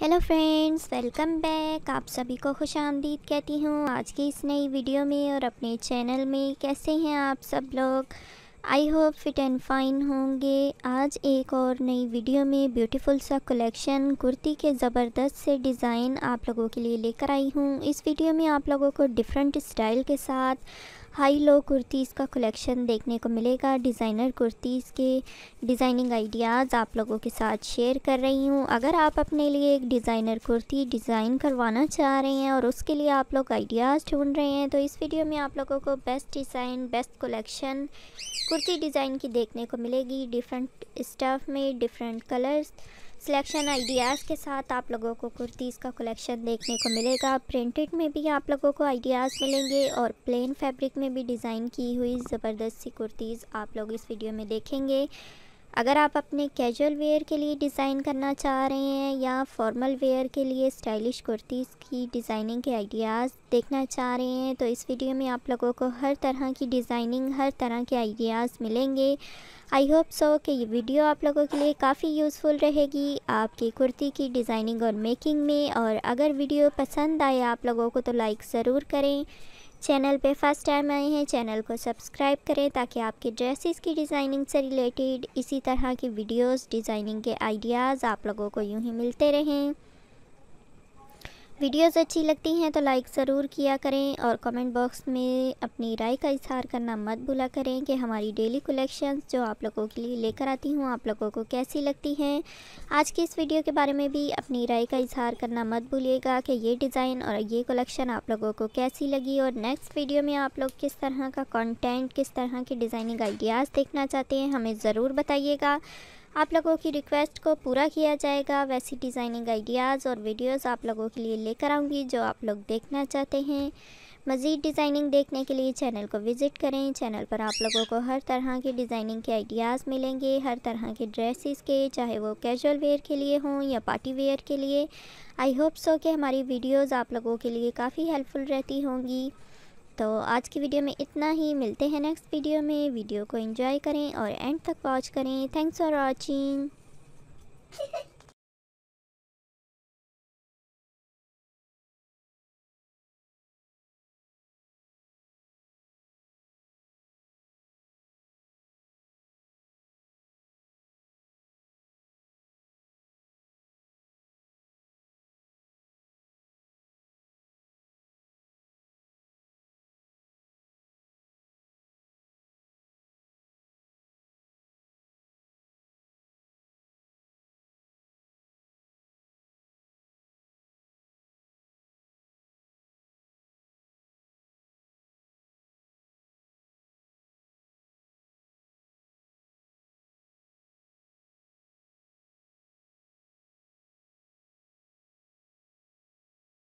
hello friends welcome back आप सभी को खुश आमदीद कहती हूँ आज की इस नई वीडियो में और अपने चैनल में कैसे हैं आप सब लोग I hope fit and fine होंगे आज एक और नई वीडियो में ब्यूटीफुल सा कलेक्शन कुर्ती के ज़बरदस्त से डिज़ाइन आप लोगों के लिए लेकर आई हूँ इस वीडियो में आप लोगों को डिफरेंट स्टाइल के साथ हाई लो कुर्तीज़ का कलेक्शन देखने को मिलेगा डिज़ाइनर कुर्तीज़ के डिज़ाइनिंग आइडियाज़ आप लोगों के साथ शेयर कर रही हूँ अगर आप अपने लिए एक डिज़ाइनर कुर्ती डिज़ाइन करवाना चाह रहे हैं और उसके लिए आप लोग आइडियाज़ ढूंढ रहे हैं तो इस वीडियो में आप लोगों को best design best collection kurti design की देखने को मिलेगी डिफरेंट स्टफ़ में डिफरेंट कलर्स सिलेक्शन आइडियाज़ के साथ आप लोगों को कुर्तीज़ का कलेक्शन देखने को मिलेगा प्रिंटेड में भी आप लोगों को आइडियाज़ मिलेंगे और प्लेन फैब्रिक में में भी डिज़ाइन की हुई ज़बरदस्त सी कुर्तीज़ आप लोग इस वीडियो में देखेंगे अगर आप अपने कैजुअल वेयर के लिए डिज़ाइन करना चाह रहे हैं या फॉर्मल वेयर के लिए स्टाइलिश कुर्तीज़ की डिज़ाइनिंग के आइडियाज़ देखना चाह रहे हैं तो इस वीडियो में आप लोगों को हर तरह की डिज़ाइनिंग हर तरह के आइडियाज़ मिलेंगे आई होप सो कि ये वीडियो आप लोगों के लिए काफ़ी यूज़फुल रहेगी आपकी कुर्ती की डिज़ाइनिंग और मेकिंग में और अगर वीडियो पसंद आए आप लोगों को तो लाइक ज़रूर करें चैनल पे फर्स्ट टाइम आए हैं चैनल को सब्सक्राइब करें ताकि आपके ड्रेसेस की डिज़ाइनिंग से रिलेटेड इसी तरह की वीडियोस डिज़ाइनिंग के आइडियाज़ आप लोगों को यूं ही मिलते रहें वीडियोस अच्छी लगती हैं तो लाइक ज़रूर किया करें और कमेंट बॉक्स में अपनी राय का इजहार करना मत भूला करें कि हमारी डेली कलेक्शंस जो आप लोगों के लिए लेकर आती हूँ आप लोगों को कैसी लगती हैं आज की इस वीडियो के बारे में भी अपनी राय का इजहार करना मत भूलिएगा कि ये डिज़ाइन और ये कलेक्शन आप लोगों को कैसी लगी और नेक्स्ट वीडियो में आप लोग किस तरह का कॉन्टेंट किस तरह के डिज़ाइनिंग आइडियाज़ देखना चाहते हैं हमें ज़रूर बताइएगा आप लोगों की रिक्वेस्ट को पूरा किया जाएगा वैसी डिज़ाइनिंग आइडियाज़ और वीडियोस आप लोगों के लिए लेकर आऊँगी जो आप लोग देखना चाहते हैं मज़ीद डिज़ाइनिंग देखने के लिए चैनल को विज़िट करें चैनल पर आप लोगों को हर तरह की डिज़ाइनिंग के आइडियाज़ मिलेंगे हर तरह के ड्रेसेस के चाहे वो कैजुअल वेयर के लिए हों या पार्टी वेयर के लिए आई होप सो कि हमारी वीडियोस आप लोगों के लिए काफ़ी हेल्पफुल रहती होंगी तो आज की वीडियो में इतना ही मिलते हैं नेक्स्ट वीडियो में वीडियो को एंजॉय करें और एंड तक वॉच करें थैंक्स फॉर वॉचिंग